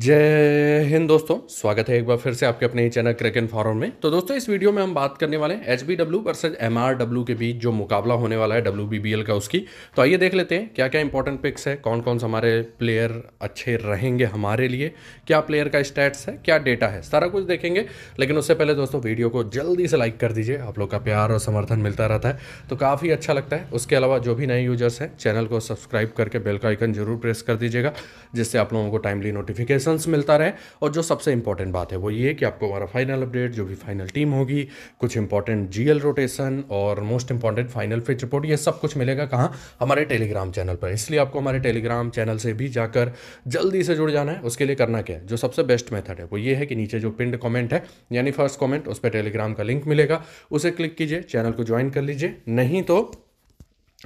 जय हिंद दोस्तों स्वागत है एक बार फिर से आपके अपने ही चैनल क्रिकेट फॉरम में तो दोस्तों इस वीडियो में हम बात करने वाले हैं H B W versus M R W के बीच जो मुकाबला होने वाला है डब्ल्यू बी बी एल का उसकी तो आइए देख लेते हैं क्या क्या इंपॉर्टेंट पिक्स है कौन कौन से हमारे प्लेयर अच्छे रहेंगे हमारे लिए क्या प्लेयर का स्टैट्स है क्या डेटा है सारा कुछ देखेंगे लेकिन उससे पहले दोस्तों वीडियो को जल्दी से लाइक कर दीजिए आप लोग का प्यार और समर्थन मिलता रहता है तो काफ़ी अच्छा लगता है उसके अलावा जो भी नए यूजर्स हैं चैनल को सब्सक्राइब करके बेल का आइकन जरूर प्रेस कर दीजिएगा जिससे आप लोगों को टाइमली नोटिफिकेशन नोटिफिकेशंस मिलता रहे और जो सबसे इंपॉर्टेंट बात है वो ये कि आपको हमारा फाइनल अपडेट जो भी फाइनल टीम होगी कुछ इंपॉर्टेंट जीएल रोटेशन और most important final pitch report ये सब कुछ मिलेगा कहाँ हमारे टेलीग्राम चैनल पर इसलिए आपको हमारे टेलीग्राम चैनल से भी जाकर जल्दी से जुड़ जाना है उसके लिए करना क्या है जो सबसे बेस्ट मेथड है वो ये है कि नीचे जो पिंड कॉमेंट है यानी फर्स्ट कॉमेंट उस पर टेलीग्राम का लिंक मिलेगा उसे क्लिक कीजिए चैनल को ज्वाइन कर लीजिए नहीं तो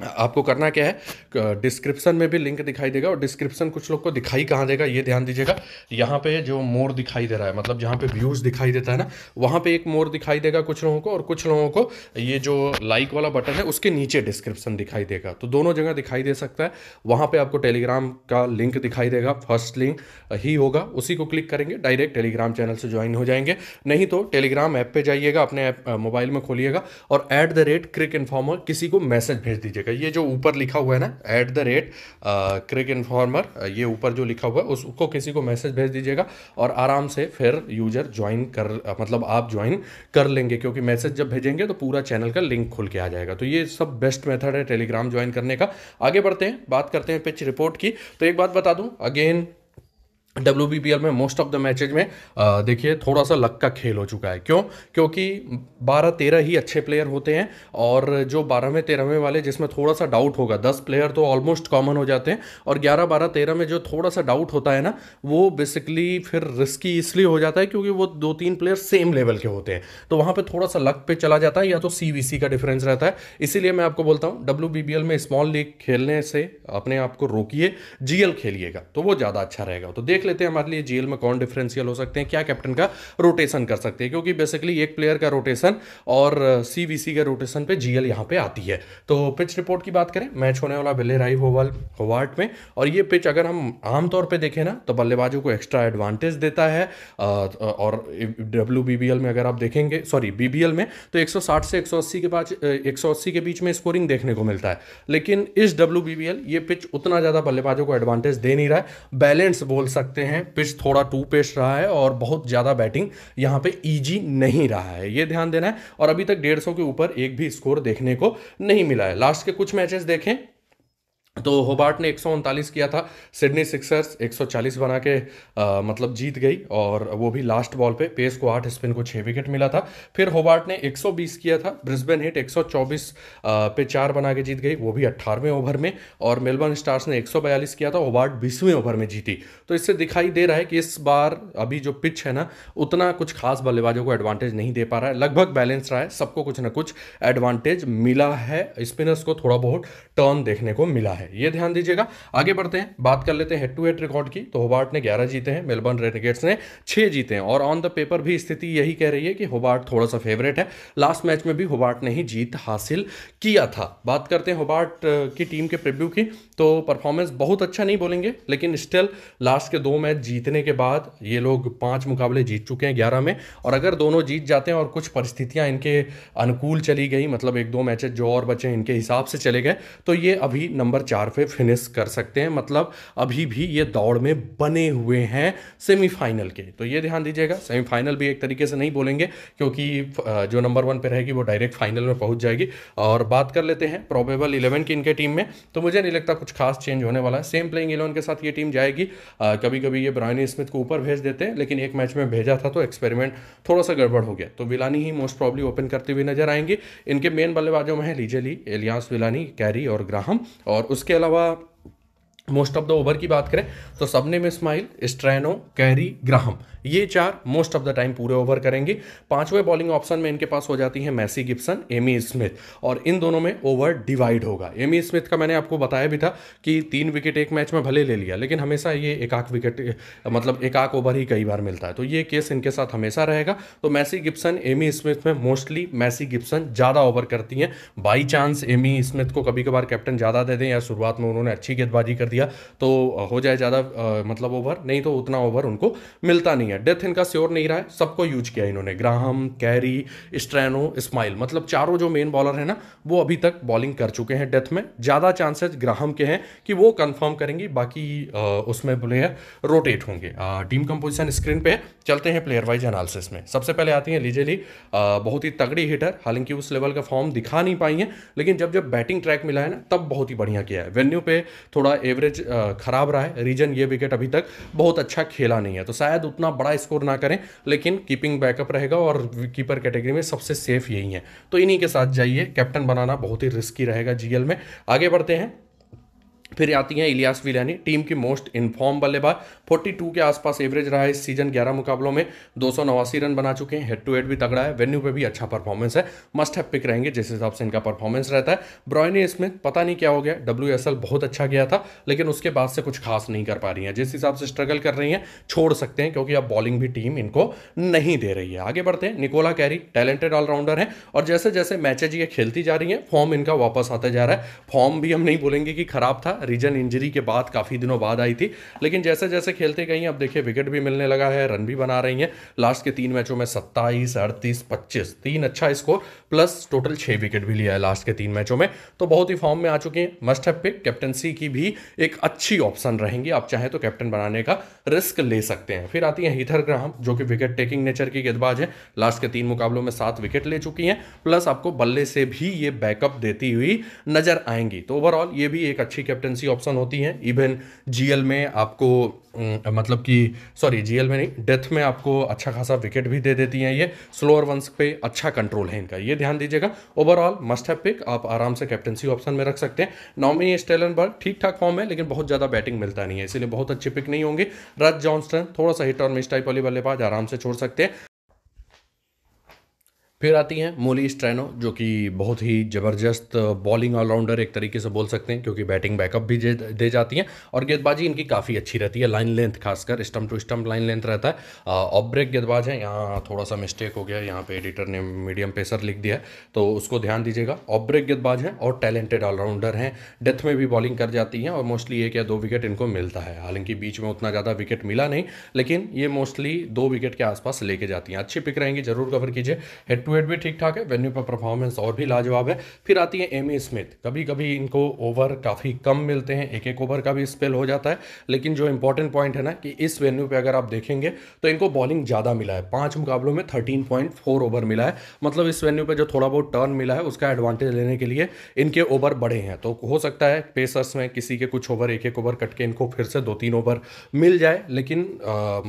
आपको करना क्या है डिस्क्रिप्शन में भी लिंक दिखाई देगा और डिस्क्रिप्शन कुछ लोग को दिखाई कहाँ देगा ये ध्यान दीजिएगा यहाँ पे जो मोर दिखाई दे रहा है मतलब जहाँ पे व्यूज़ दिखाई देता है ना वहाँ पे एक मोर दिखाई देगा कुछ लोगों को और कुछ लोगों को ये जो लाइक वाला बटन है उसके नीचे डिस्क्रिप्शन दिखाई देगा तो दोनों जगह दिखाई दे सकता है वहाँ पर आपको टेलीग्राम का लिंक दिखाई देगा फर्स्ट लिंक ही होगा उसी को क्लिक करेंगे डायरेक्ट टेलीग्राम चैनल से ज्वाइन हो जाएंगे नहीं तो टेलीग्राम ऐप पर जाइएगा अपने ऐप मोबाइल में खोलिएगा और at the rate Cric Informer किसी को मैसेज भेज दीजिएगा जाएगा ये जो ऊपर लिखा हुआ है ना at the rate Cric Informer ये ऊपर जो लिखा हुआ है उसको किसी को मैसेज भेज दीजिएगा और आराम से फिर यूजर ज्वाइन कर uh, मतलब आप ज्वाइन कर लेंगे क्योंकि मैसेज जब भेजेंगे तो पूरा चैनल का लिंक खुल के आ जाएगा तो ये सब बेस्ट मेथड है टेलीग्राम ज्वाइन करने का आगे बढ़ते हैं बात करते हैं पिच रिपोर्ट की तो एक बात बता दूँ अगेन डब्ल्यू में मोस्ट ऑफ द मैचेज में देखिए थोड़ा सा लक का खेल हो चुका है क्यों क्योंकि बारह तेरह ही अच्छे प्लेयर होते हैं और जो बारहवें तेरहवें वाले जिसमें थोड़ा सा डाउट होगा दस प्लेयर तो ऑलमोस्ट कॉमन हो जाते हैं और ग्यारह बारह तेरह में जो थोड़ा सा डाउट होता है ना वो बेसिकली फिर रिस्की इसलिए हो जाता है क्योंकि वो दो तीन प्लेयर सेम लेवल के होते हैं तो वहाँ पर थोड़ा सा लक पे चला जाता है या तो सी का डिफरेंस रहता है इसीलिए मैं आपको बोलता हूँ डब्ल्यू में स्मॉल लीग खेलने से अपने आप को रोकिए जी खेलिएगा तो वो ज़्यादा अच्छा रहेगा तो देख लेते हैं हमारे लिए जीएल में कौन डिफरेंशियल हो सकते हैं क्या कैप्टन का रोटेशन कर सकते हैं क्योंकि बेसिकली एक प्लेयर का रोटेशन और सीवीसी का रोटेशन पे जीएल यहां पे आती है तो पिच रिपोर्ट की बात करें मैच होने वाला बिल्ले राइव होवाल होवार्ट में और ये पिच अगर हम आमतौर पर देखें ना तो बल्लेबाजों को एक्स्ट्रा एडवांटेज देता है uh, और डब्ल्यू में अगर आप देखेंगे सॉरी बीबीएल में तो एक से एक के पास uh, एक के बीच में स्कोरिंग देखने को मिलता है लेकिन इस डब्ल्यू ये पिच उतना ज़्यादा बल्लेबाजों को एडवांटेज दे नहीं रहा है बैलेंस बोल सकते सकते हैं पिच थोड़ा टू पेश रहा है और बहुत ज़्यादा बैटिंग यहाँ पे ईजी नहीं रहा है ये ध्यान देना है और अभी तक डेढ़ के ऊपर एक भी स्कोर देखने को नहीं मिला है लास्ट के कुछ मैचेस देखें तो होबार्ट ने एक किया था सिडनी सिक्सर्स 140 बना के आ, मतलब जीत गई और वो भी लास्ट बॉल पे पेस को आठ स्पिन को छः विकेट मिला था फिर होबार्ट ने 120 किया था ब्रिस्बेन हिट 124 पे चार बना के जीत गई वो भी अट्ठारहवें ओवर में और मेलबर्न स्टार्स ने 142 किया था होबार्ट बीसवें ओवर में जीती तो इससे दिखाई दे रहा है कि इस बार अभी जो पिच है ना उतना कुछ खास बल्लेबाजों को एडवांटेज नहीं दे पा रहा है लगभग बैलेंस रहा है सबको कुछ ना कुछ एडवांटेज मिला है स्पिनर्स को थोड़ा बहुत टर्न देखने को मिला है है ये ध्यान दीजिएगा आगे बढ़ते हैं बात कर लेते हैं हेड टू हेड रिकॉर्ड की तो होबार्ट ने ग्यारह जीते हैं मेलबर्न रेडगेट्स ने छः जीते हैं और ऑन द पेपर भी स्थिति यही कह रही है कि होबार्ट थोड़ा सा फेवरेट है लास्ट मैच में भी होबार्ट ने ही जीत हासिल किया था बात करते हैं होबार्ट की टीम के प्रिव्यू की तो परफॉर्मेंस बहुत अच्छा नहीं बोलेंगे लेकिन स्टिल लास्ट के दो मैच जीतने के बाद ये लोग पाँच मुकाबले जीत चुके हैं ग्यारह में और अगर दोनों जीत जाते हैं और कुछ परिस्थितियाँ इनके अनुकूल चली गई मतलब एक दो मैचेज जो और बचे इनके हिसाब से चले गए तो ये अभी नंबर चार चार पे फिनिश कर सकते हैं मतलब अभी भी ये दौड़ में बने हुए हैं सेमीफाइनल के तो ये ध्यान दीजिएगा सेमीफाइनल भी एक तरीके से नहीं बोलेंगे क्योंकि जो नंबर वन पे रहेगी वो डायरेक्ट फाइनल में पहुंच जाएगी और बात कर लेते हैं प्रोबेबल इलेवन की इनके टीम में तो मुझे नहीं लगता कुछ खास चेंज होने वाला है सेम प्लेइंग इलेवन के साथ ये टीम जाएगी कभी कभी ये ब्रायनी स्मिथ को ऊपर भेज देते हैं लेकिन एक मैच में भेजा था तो एक्सपेरिमेंट थोड़ा सा गड़बड़ हो गया तो विलानी ही मोस्ट प्रॉब्ली ओपन करते हुए नजर आएंगे इनके मेन बल्लेबाजों में है लीजे ली विलानी कैरी और ग्राहम और उसके उसके अलावा मोस्ट ऑफ द ओवर की बात करें तो सबने में स्माइल स्ट्रैनो कैरी ग्राहम ये चार मोस्ट ऑफ द टाइम पूरे ओवर करेंगे पांचवें बॉलिंग ऑप्शन में इनके पास हो जाती है मैसी गिप्सन एमी स्मिथ और इन दोनों में ओवर डिवाइड होगा एमी स्मिथ का मैंने आपको बताया भी था कि तीन विकेट एक मैच में भले ले लिया लेकिन हमेशा ये एकाक विकेट मतलब एकाक ओवर ही कई बार मिलता है तो ये केस इनके साथ हमेशा रहेगा तो मैसी गिप्सन एमी स्मिथ में मोस्टली मैसी गिप्सन ज़्यादा ओवर करती हैं बाई चांस एमी स्मिथ को कभी कभार कैप्टन ज़्यादा दे दें या शुरुआत में उन्होंने अच्छी गेंदबाजी कर दिया तो हो जाए ज़्यादा मतलब ओवर नहीं तो उतना ओवर उनको मिलता नहीं है है डेथ इनका स्योर नहीं रहा है सबको यूज किया इन्होंने ग्राहम कैरी स्ट्रेनो स्माइल मतलब चारों जो मेन बॉलर है ना वो अभी तक बॉलिंग कर चुके हैं डेथ में ज़्यादा चांसेस ग्राहम के हैं कि वो कंफर्म करेंगे बाकी आ, उसमें प्लेयर रोटेट होंगे टीम कंपोजिशन स्क्रीन पे चलते हैं प्लेयर वाइज एनालिसिस में सबसे पहले आती हैं लीजेली बहुत ही तगड़ी हिटर हालांकि उस लेवल का फॉर्म दिखा नहीं पाई है लेकिन जब जब बैटिंग ट्रैक मिला है ना तब बहुत ही बढ़िया किया है वेन्यू पे थोड़ा एवरेज खराब रहा है रीजन ये विकेट अभी तक बहुत अच्छा खेला नहीं है तो शायद उतना बड़ा बड़ा स्कोर ना करें लेकिन कीपिंग बैकअप रहेगा और कीपर कैटेगरी में सबसे सेफ यही है तो इन्हीं के साथ जाइए कैप्टन बनाना बहुत ही रिस्की रहेगा जीएल में आगे बढ़ते हैं फिर आती हैं इलियास विलानी टीम की मोस्ट इनफॉर्म बल्लेबाज 42 के आसपास एवरेज रहा है इस सीजन 11 मुकाबलों में दो रन बना चुके हैं हेड टू हेड भी तगड़ा है वेन्यू पे भी अच्छा परफॉर्मेंस है मस्ट हैव पिक रहेंगे जिस हिसाब से इनका परफॉर्मेंस रहता है ब्रॉयनी इसमें पता नहीं क्या हो गया डब्ल्यू बहुत अच्छा गया था लेकिन उसके बाद से कुछ खास नहीं कर पा रही हैं जिस हिसाब से स्ट्रगल कर रही हैं छोड़ सकते हैं क्योंकि अब बॉलिंग भी टीम इनको नहीं दे रही है आगे बढ़ते हैं निकोला कैरी टैलेंटेड ऑलराउंडर है और जैसे जैसे मैचेज ये खेलती जा रही हैं फॉर्म इनका वापस आता जा रहा है फॉर्म भी हम नहीं बोलेंगे कि खराब था रीजन इंजरी के बाद काफ़ी दिनों बाद आई थी लेकिन जैसे जैसे खेलते गई अब देखिए विकेट भी मिलने लगा है रन भी बना रही हैं लास्ट के तीन मैचों में सत्ताईस अड़तीस पच्चीस तीन अच्छा स्कोर प्लस टोटल छः विकेट भी लिया है लास्ट के तीन मैचों में तो बहुत ही फॉर्म में आ चुके हैं मस्ट हैव पिक कैप्टनसी की भी एक अच्छी ऑप्शन रहेंगी आप चाहें तो कैप्टन बनाने का रिस्क ले सकते हैं फिर आती हैं हीथर ग्राहम जो कि विकेट टेकिंग नेचर की गेंदबाज है लास्ट के तीन मुकाबलों में सात विकेट ले चुकी हैं प्लस आपको बल्ले से भी ये बैकअप देती हुई नजर आएंगी तो ओवरऑल ये भी एक अच्छी कैप्टन कंसल्टेंसी ऑप्शन होती हैं इवन जीएल में आपको मतलब कि सॉरी जीएल में नहीं डेथ में आपको अच्छा खासा विकेट भी दे देती हैं ये स्लोअर वंस पे अच्छा कंट्रोल है इनका ये ध्यान दीजिएगा ओवरऑल मस्ट है पिक आप आराम से कैप्टनसी ऑप्शन में रख सकते हैं नॉमी स्टेलन बर्ग ठीक ठाक फॉर्म है लेकिन बहुत ज़्यादा बैटिंग मिलता नहीं है इसलिए बहुत अच्छे पिक नहीं होंगे रज जॉन्स्टन थोड़ा सा हिट और मिस टाइप वाली बल्लेबाज आराम से छोड़ सकते हैं फिर आती हैं मोली स्ट्रैनो जो कि बहुत ही ज़बरदस्त बॉलिंग ऑलराउंडर एक तरीके से बोल सकते हैं क्योंकि बैटिंग बैकअप भी दे जाती हैं और गेंदबाजी इनकी काफ़ी अच्छी रहती है लाइन लेंथ खासकर stump to stump line length रहता है ऑफ ब्रेक गेंदबाज है यहाँ थोड़ा सा मिस्टेक हो गया यहाँ पे एडिटर ने मीडियम पेसर लिख दिया है तो उसको ध्यान दीजिएगा ऑफ ब्रेक गेंदबाज हैं और टैलेंटेड ऑलराउंडर हैं डेथ में भी बॉलिंग कर जाती हैं और मोस्टली एक या दो विकेट इनको मिलता है हालांकि बीच में उतना ज़्यादा विकेट मिला नहीं लेकिन ये मोस्टली दो विकेट के आसपास लेके जाती हैं अच्छी पिक रहेंगी जरूर कवर कीजिए हेड टू वेट भी ठीक ठाक है वेन्यू पर परफॉर्मेंस और भी लाजवाब है फिर आती है एमी स्मिथ कभी कभी इनको ओवर काफ़ी कम मिलते हैं एक एक ओवर का भी स्पेल हो जाता है लेकिन जो इंपॉर्टेंट पॉइंट है ना कि इस वेन्यू पर अगर आप देखेंगे तो इनको बॉलिंग ज़्यादा मिला है पाँच मुकाबलों में थर्टीन पॉइंट फोर ओवर मिला है मतलब इस वेन्यू पर जो थोड़ा बहुत टर्न मिला है उसका एडवांटेज लेने के लिए इनके ओवर बढ़े हैं तो हो सकता है पेसर्स में किसी के कुछ ओवर एक एक ओवर कट के इनको फिर से दो तीन ओवर मिल जाए लेकिन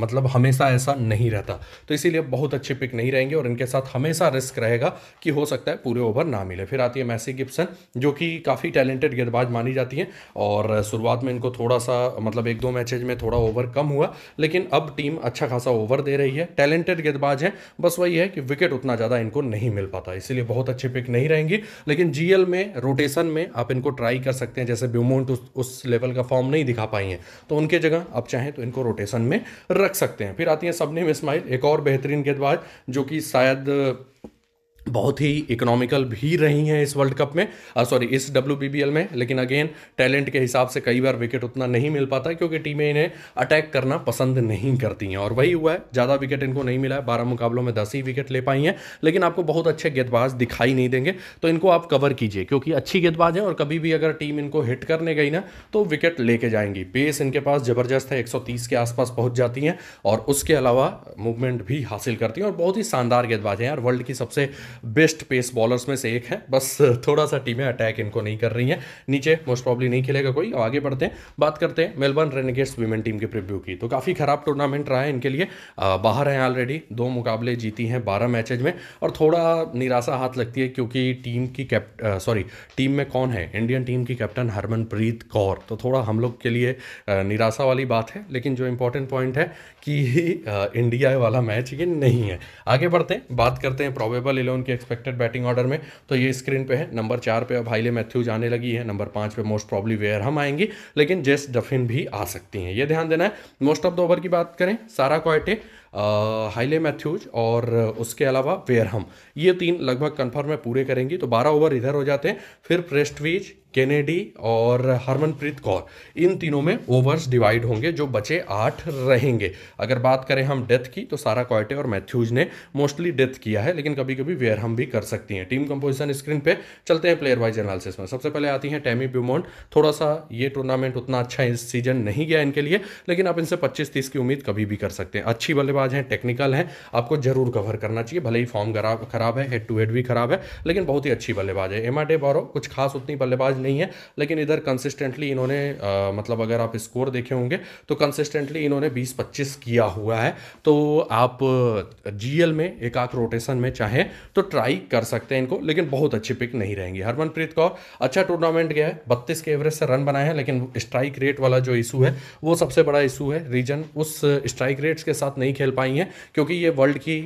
मतलब हमेशा ऐसा नहीं रहता तो इसीलिए बहुत अच्छे पिक नहीं रहेंगे और इनके साथ हमेशा सा रिस्क रहेगा कि हो सकता है पूरे ओवर ना मिले फिर आती है मैसी गिप्सन जो कि काफ़ी टैलेंटेड गेंदबाज मानी जाती हैं और शुरुआत में इनको थोड़ा सा मतलब एक दो मैचेज में थोड़ा ओवर कम हुआ लेकिन अब टीम अच्छा खासा ओवर दे रही है टैलेंटेड गेंदबाज हैं बस वही है कि विकेट उतना ज़्यादा इनको नहीं मिल पाता इसीलिए बहुत अच्छे पिक नहीं रहेंगी लेकिन जीएल में रोटेशन में आप इनको ट्राई कर सकते हैं जैसे ब्यूमोन्ट उस, उस लेवल का फॉर्म नहीं दिखा पाई हैं तो उनके जगह आप चाहें तो इनको रोटेशन में रख सकते हैं फिर आती हैं सबनेम इस्माइल एक और बेहतरीन गेंदबाज जो कि शायद बहुत ही इकोनॉमिकल भी रही हैं इस वर्ल्ड कप में सॉरी इस डब्ल्यू में लेकिन अगेन टैलेंट के हिसाब से कई बार विकेट उतना नहीं मिल पाता क्योंकि टीमें इन्हें अटैक करना पसंद नहीं करती हैं और वही हुआ है ज़्यादा विकेट इनको नहीं मिला है बारह मुकाबलों में दस ही विकेट ले पाई हैं लेकिन आपको बहुत अच्छे गेंदबाज दिखाई नहीं देंगे तो इनको आप कवर कीजिए क्योंकि अच्छी गेंदबाज हैं और कभी भी अगर टीम इनको हिट करने गई ना तो विकेट लेके जाएंगी पेस इनके पास ज़बरदस्त है एक के आसपास पहुँच जाती हैं और उसके अलावा मूवमेंट भी हासिल करती हैं और बहुत ही शानदार गेंदबाज हैं यार वर्ल्ड की सबसे बेस्ट पेस बॉलर्स में से एक है बस थोड़ा सा टीमें अटैक इनको नहीं कर रही हैं नीचे मोस्ट प्रॉब्ली नहीं खेलेगा कोई आगे बढ़ते हैं बात करते हैं मेलबर्न रेनेगेट्स वीमेन टीम की प्रिव्यू की तो काफ़ी ख़राब टूर्नामेंट रहा है इनके लिए आ, बाहर हैं ऑलरेडी दो मुकाबले जीती हैं बारह मैचेज में और थोड़ा निराशा हाथ लगती है क्योंकि टीम की कैप सॉरी टीम में कौन है इंडियन टीम की कैप्टन हरमनप्रीत कौर तो थोड़ा हम लोग के लिए निराशा वाली बात है लेकिन जो इंपॉर्टेंट पॉइंट है कि इंडिया वाला मैच ये नहीं है आगे बढ़ते हैं बात करते हैं प्रोबेबल इलेवन उनके एक्सपेक्टेड बैटिंग ऑर्डर में तो ये स्क्रीन पे है नंबर चार पे अब हाइले मैथ्यू जाने लगी है नंबर पाँच पे मोस्ट प्रॉब्ली वेयर हम आएंगे लेकिन जेस डफिन भी आ सकती हैं ये ध्यान देना है मोस्ट ऑफ द ओवर की बात करें सारा क्वाइटे हाईले मैथ्यूज और उसके अलावा वेयरहम ये तीन लगभग कन्फर्म है पूरे करेंगी तो बारह ओवर इधर हो जाते हैं फिर प्रेस्टवीज केनेडी और हरमनप्रीत कौर इन तीनों में ओवर्स डिवाइड होंगे जो बचे आठ रहेंगे अगर बात करें हम डेथ की तो सारा कॉयटे और मैथ्यूज ने मोस्टली डेथ किया है लेकिन कभी कभी वेयर हम भी कर सकती हैं टीम कंपोजिशन स्क्रीन पे चलते हैं प्लेयर वाइज एनालिसिस में सबसे पहले आती हैं टैमी ब्यूमोंड थोड़ा सा ये टूर्नामेंट उतना अच्छा इस सीजन नहीं गया इनके लिए लेकिन आप इनसे पच्चीस तीस की उम्मीद कभी भी कर सकते हैं अच्छी बल्लेबाज आज हैं टेक्निकल हैं आपको जरूर कवर करना चाहिए भले ही फॉर्म खराब है हेड टू हेड भी खराब है लेकिन बहुत ही अच्छी बल्लेबाज है एमा डे बारो कुछ खास उतनी बल्लेबाज नहीं है लेकिन इधर कंसिस्टेंटली इन्होंने मतलब अगर आप स्कोर देखे होंगे तो कंसिस्टेंटली इन्होंने बीस पच्चीस किया हुआ है तो आप जी में एक आख रोटेशन में चाहें तो ट्राई कर सकते हैं इनको लेकिन बहुत अच्छी पिक नहीं रहेंगी हरमनप्रीत कौर अच्छा टूर्नामेंट गया है बत्तीस के एवरेज से रन बनाए हैं लेकिन स्ट्राइक रेट वाला जो इशू है वो सबसे बड़ा इशू है रीजन उस स्ट्राइक रेट्स के साथ नहीं खेल पाई हैं क्योंकि ये वर्ल्ड की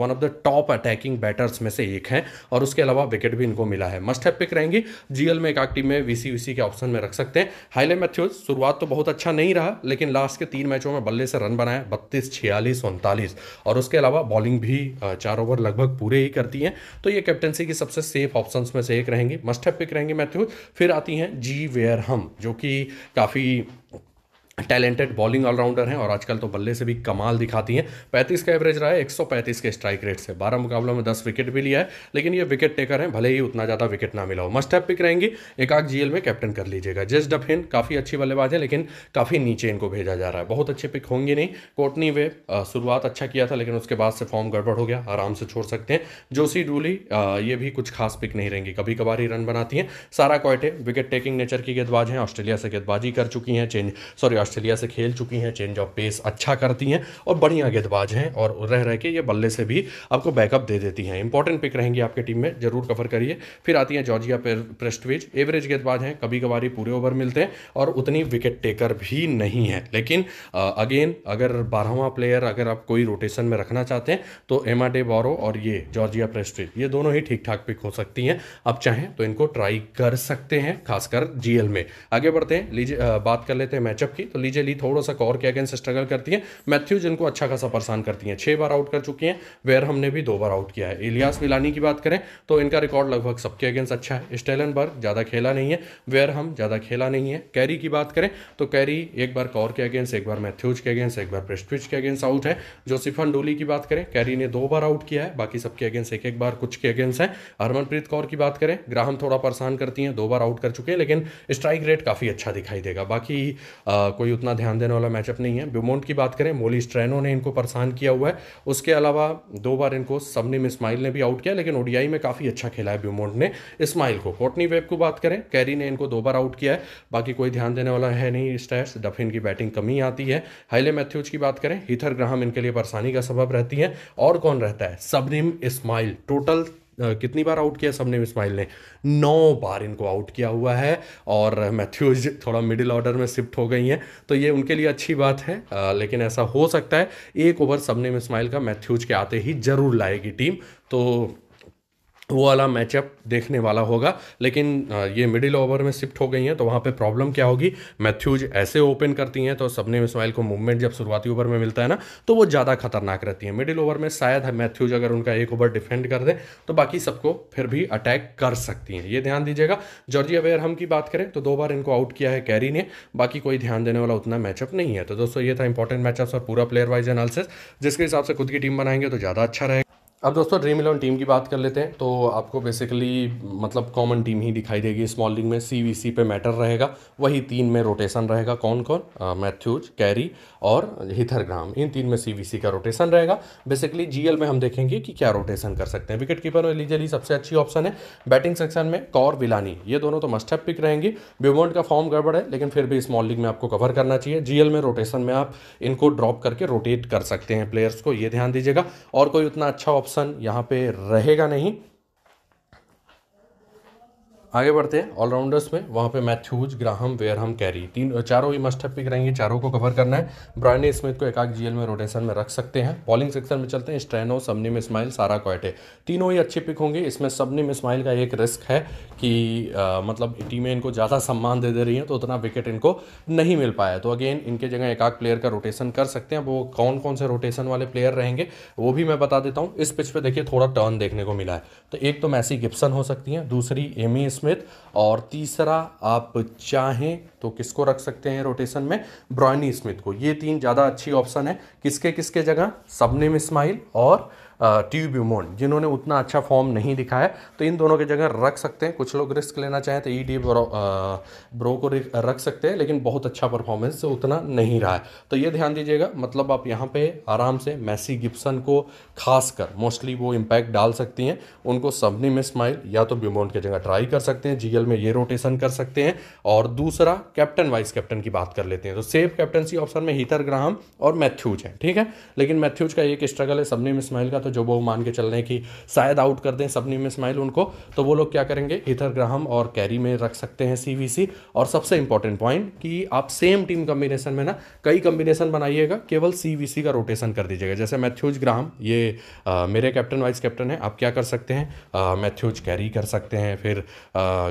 one of the top attacking batters में से एक हैं और उसके अलावा विकेट भी इनको मिला है मस्ट हैव पिक रहेंगी जीएल में एक आग टीम में वीसी वीसी के ऑप्शन में रख सकते हैं हाईले मैथ्यूज शुरुआत तो बहुत अच्छा नहीं रहा लेकिन लास्ट के तीन मैचों में बल्ले से रन बनाए बत्तीस छियालीस उनतालीस और उसके अलावा बॉलिंग भी चार ओवर लगभग पूरे ही करती हैं तो ये कैप्टनसी की सबसे सेफ ऑप्शन में से एक रहेंगी मस्ट हैव पिक रहेंगी मैथ्यूज फिर आती हैं जी वेयर हम जो कि काफ़ी टैलेंटेड बॉलिंग ऑलराउंडर हैं और आजकल तो बल्ले से भी कमाल दिखाती हैं 35 का एवरेज रहा है 135 के स्ट्राइक रेट से 12 मुकाबलों में 10 विकेट भी लिया है लेकिन ये विकेट टेकर हैं भले ही उतना ज़्यादा विकेट ना मिला हो मस्ट हैव पिक रहेंगी एक आग जीएल में कैप्टन कर लीजिएगा जेस डफिन काफ़ी अच्छी बल्लेबाज है लेकिन काफ़ी नीचे इनको भेजा जा रहा है बहुत अच्छे पिक होंगे नहीं कोटनी वे शुरुआत अच्छा किया था लेकिन उसके बाद से फॉर्म गड़बड़ हो गया आराम से छोड़ सकते हैं जोशी डूली ये भी कुछ खास पिक नहीं रहेंगी कभी कभार ही रन बनाती हैं सारा क्वाइटे विकेट टेकिंग नेचर की गेंदबाज हैं ऑस्ट्रेलिया से गेंदबाजी कर चुकी हैं चेंज सॉरी ऑस्ट्रेलिया से खेल चुकी हैं चेंज ऑफ पेस अच्छा करती हैं और बढ़िया गेंदबाज हैं और रह रह के ये बल्ले से भी आपको बैकअप दे देती हैं इंपॉर्टेंट पिक रहेंगी आपके टीम में जरूर कवर करिए फिर आती हैं जॉर्जिया प्रेस्टविज एवरेज गेंदबाज हैं कभी कभार पूरे ओवर मिलते हैं और उतनी विकेट टेकर भी नहीं है लेकिन अगेन अगर बारहवा प्लेयर अगर आप कोई रोटेशन में रखना चाहते हैं तो एमा डे बोरो और ये जॉर्जिया प्रेस्टविज ये दोनों ही ठीक ठाक पिक हो सकती हैं आप चाहें तो इनको ट्राई कर सकते हैं खासकर जीएल में आगे बढ़ते हैं लीजिए बात कर लेते हैं मैचअप की तो तो लीजिए ली थोड़ा सा कौर के अगेंस्ट स्ट्रगल करती है मैथ्यू जिनको अच्छा खासा परेशान करती हैं छः बार आउट कर चुकी हैं वेयर हमने भी दो बार आउट किया है इलियास मिलानी की बात करें तो इनका रिकॉर्ड लगभग सबके अगेंस्ट अच्छा है स्टेलनबर्ग ज़्यादा खेला नहीं है वेयर हम ज़्यादा खेला नहीं है कैरी की बात करें तो कैरी एक बार कौर के अगेंस्ट एक बार मैथ्यूज के अगेंस्ट एक बार प्रेस्टविच के अगेंस्ट आउट है जोसिफन डोली की बात करें कैरी ने दो बार आउट किया है बाकी सबके अगेंस्ट एक एक बार कुछ के अगेंस्ट है हरमनप्रीत कौर की बात करें ग्राहम थोड़ा परेशान करती हैं दो बार आउट कर चुके हैं लेकिन स्ट्राइक रेट काफ़ी अच्छा दिखाई देगा बाकी कोई कोई उतना ध्यान देने वाला मैचअप नहीं है ब्यूमोंट की बात करें मोली स्ट्रैनो ने इनको परेशान किया हुआ है उसके अलावा दो बार इनको सबनिम इस्माइल ने भी आउट किया लेकिन ओडीआई में काफ़ी अच्छा खेला है ब्यूमोंट ने इस्माइल को कोटनी वेब को बात करें कैरी ने इनको दो बार आउट किया है बाकी कोई ध्यान देने वाला है नहीं स्टैट्स डफिन की बैटिंग कमी आती है हाइले मैथ्यूज की बात करें हीथर ग्राहम इनके लिए परेशानी का सबब रहती है और कौन रहता है सबनिम इस्माइल टोटल कितनी बार आउट किया सबने इस्माइल ने नौ बार इनको आउट किया हुआ है और मैथ्यूज थोड़ा मिडिल ऑर्डर में शिफ्ट हो गई हैं तो ये उनके लिए अच्छी बात है लेकिन ऐसा हो सकता है एक ओवर सबने इस्माइल का मैथ्यूज के आते ही जरूर लाएगी टीम तो वो वाला मैचअप देखने वाला होगा लेकिन ये मिडिल ओवर में शिफ्ट हो गई हैं तो वहाँ पे प्रॉब्लम क्या होगी मैथ्यूज ऐसे ओपन करती हैं तो सबने इसमाइल को मूवमेंट जब शुरुआती ओवर में मिलता है ना तो वो ज़्यादा खतरनाक रहती हैं मिडिल ओवर में शायद मैथ्यूज अगर उनका एक ओवर डिफेंड कर दें तो बाकी सबको फिर भी अटैक कर सकती हैं ये ध्यान दीजिएगा जॉर्जिया वेयरहम की बात करें तो दो बार इनको आउट किया है कैरी ने बाकी कोई ध्यान देने वाला उतना मैचअप नहीं है तो दोस्तों ये था इंपॉर्टेंट मैचअप्स और पूरा प्लेयर वाइज एनालिसिस जिसके हिसाब से खुद की टीम बनाएंगे तो ज़्यादा अच्छा रहेगा अब दोस्तों ड्रीम इलेवन टीम की बात कर लेते हैं तो आपको बेसिकली मतलब कॉमन टीम ही दिखाई देगी स्मॉल लीग में सी वी सी पे मैटर रहेगा वही तीन में रोटेशन रहेगा कौन कौन मैथ्यूज कैरी और हिथर ग्राम इन तीन में सी वी सी का रोटेशन रहेगा बेसिकली जी एल में हम देखेंगे कि क्या रोटेशन कर सकते हैं विकेट कीपर में लीजली सबसे अच्छी ऑप्शन है बैटिंग सेक्शन में कौर विलानी ये दोनों तो मस्टअप पिक रहेंगी ब्यूमोट का फॉर्म गड़बड़ है लेकिन फिर भी स्मॉल लीग में आपको कवर करना चाहिए जी एल में रोटेशन में आप इनको ड्रॉप करके रोटेट कर सकते हैं प्लेयर्स को ये ध्यान दीजिएगा और कोई उतना अच्छा ऑप्शन यहाँ पे रहेगा नहीं आगे बढ़ते हैं ऑलराउंडर्स में वहाँ पे मैथ्यूज ग्राहम वेयरहम कैरी तीन चारों ही मस्ट पिक रहेंगे चारों को कवर करना है ब्रायन स्मिथ को एकाक जीएल में रोटेशन में रख सकते हैं बॉलिंग सेक्शन में चलते हैं स्ट्रेनो सबनिम इस्माइल सारा क्वाइटे तीनों ही अच्छे पिक होंगे इसमें सबनिम इस्माइल का एक रिस्क है कि आ, मतलब टीमें इनको ज़्यादा सम्मान दे दे रही हैं तो उतना विकेट इनको नहीं मिल पाया तो अगेन इनके जगह एकाक प्लेयर का रोटेशन कर सकते हैं वो कौन कौन से रोटेशन वाले प्लेयर रहेंगे वो भी मैं बता देता हूँ इस पिच पर देखिए थोड़ा टर्न देखने को मिला है तो एक तो मैसी गिप्सन हो सकती हैं दूसरी एमी स्मिथ और तीसरा आप चाहें तो किसको रख सकते हैं रोटेशन में ब्रॉयनी स्मिथ को ये तीन ज़्यादा अच्छी ऑप्शन है किसके किसके जगह सबने स्माइल और यूमोन जिन्होंने उतना अच्छा फॉर्म नहीं दिखा है तो इन दोनों की जगह रख सकते हैं कुछ लोग रिस्क लेना चाहें तो ई डी ब्रो ब्रो को रख सकते हैं लेकिन बहुत अच्छा परफॉर्मेंस उतना नहीं रहा है तो ये ध्यान दीजिएगा मतलब आप यहाँ पे आराम से मैसी गिप्सन को खासकर मोस्टली वो इम्पैक्ट डाल सकती हैं उनको सबनी में स्माइल या तो ब्यूमोन की जगह ट्राई कर सकते हैं जीएल में ये रोटेशन कर सकते हैं और दूसरा कैप्टन वाइस कैप्टन की बात कर लेते हैं तो सेफ कैप्टनसी ऑप्शन में हीथर ग्राहम और मैथ्यूज हैं ठीक है लेकिन मैथ्यूज का एक स्ट्रगल है सबनी में स्माइल का तो तो जो वो मान के चल रहे हैं कि शायद आउट कर दें सबनी में स्माइल उनको तो वो लोग क्या करेंगे इथर ग्राहम और कैरी में रख सकते हैं सी और सबसे इंपॉर्टेंट पॉइंट कि आप सेम टीम कम्बिनेशन में ना कई कम्बिनेशन बनाइएगा केवल सी का रोटेशन कर दीजिएगा जैसे मैथ्यूज ग्राहम ये आ, मेरे कैप्टन वाइस कैप्टन है आप क्या कर सकते हैं मैथ्यूज कैरी कर सकते हैं फिर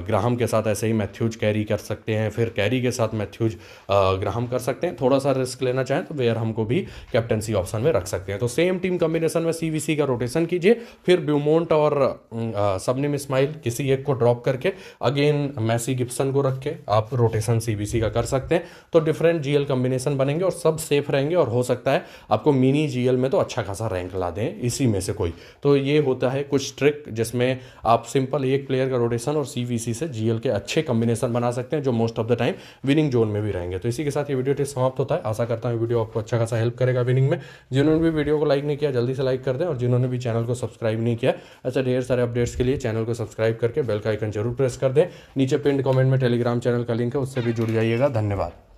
ग्राहम के साथ ऐसे ही मैथ्यूज कैरी कर सकते हैं फिर कैरी के साथ मैथ्यूज ग्राहम कर सकते हैं थोड़ा सा रिस्क लेना चाहें तो वेयर हमको भी कैप्टनसी ऑप्शन में रख सकते हैं तो सेम टीम कम्बिनेशन में सी किसी का रोटेशन कीजिए फिर ब्यूमोंट और सबने इस्माइल किसी एक को ड्रॉप करके अगेन मैसी गिप्सन को रख के आप रोटेशन सीबीसी का कर सकते हैं तो डिफरेंट जीएल कम्बिनेशन बनेंगे और सब सेफ रहेंगे और हो सकता है आपको मिनी जी में तो अच्छा खासा रैंक ला दें इसी में से कोई तो ये होता है कुछ ट्रिक जिसमें आप सिंपल एक प्लेयर का रोटेशन और सी से जी के अच्छे कम्बिनेशन बना सकते हैं जो most of the time winning zone में भी रहेंगे तो इसी के साथ ये वीडियो टेस्ट समाप्त होता है आशा करता हूँ वीडियो आपको अच्छा खासा हेल्प करेगा विनिंग में जिन्होंने भी वीडियो को लाइक नहीं किया जल्दी से लाइक कर दें और और जिन्होंने भी चैनल को सब्सक्राइब नहीं किया ऐसे ढेर सारे अपडेट्स के लिए चैनल को सब्सक्राइब करके बेल का आइकन जरूर प्रेस कर दें नीचे पिंड कमेंट में टेलीग्राम चैनल का लिंक है उससे भी जुड़ जाइएगा धन्यवाद